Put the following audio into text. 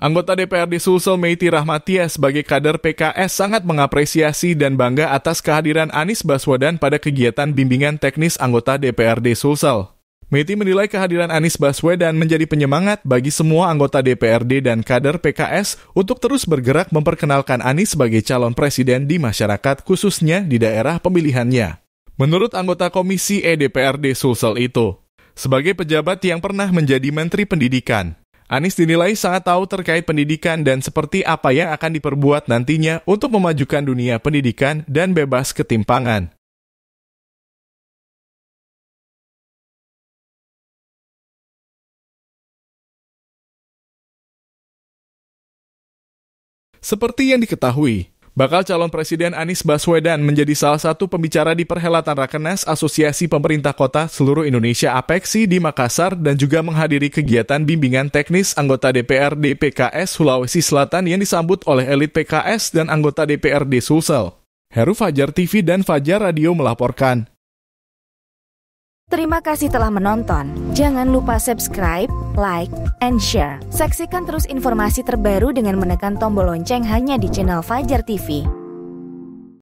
Anggota DPRD Sulsel Meiti Rahmatia sebagai kader PKS sangat mengapresiasi dan bangga atas kehadiran Anies Baswedan pada kegiatan bimbingan teknis anggota DPRD Sulsel. Meiti menilai kehadiran Anies Baswedan menjadi penyemangat bagi semua anggota DPRD dan kader PKS untuk terus bergerak memperkenalkan Anies sebagai calon presiden di masyarakat khususnya di daerah pemilihannya. Menurut anggota komisi EDPRD Sulsel itu, sebagai pejabat yang pernah menjadi Menteri Pendidikan, Anies dinilai sangat tahu terkait pendidikan dan seperti apa yang akan diperbuat nantinya untuk memajukan dunia pendidikan dan bebas ketimpangan. Seperti yang diketahui, Bakal calon Presiden Anies Baswedan menjadi salah satu pembicara di perhelatan Rakenas Asosiasi Pemerintah Kota Seluruh Indonesia APEKSI di Makassar dan juga menghadiri kegiatan bimbingan teknis anggota DPRD PKS Sulawesi Selatan yang disambut oleh elit PKS dan anggota DPRD Sulsel. Heru Fajar TV dan Fajar Radio melaporkan. Terima kasih telah menonton. Jangan lupa subscribe, like, and share. Saksikan terus informasi terbaru dengan menekan tombol lonceng hanya di channel Fajar TV.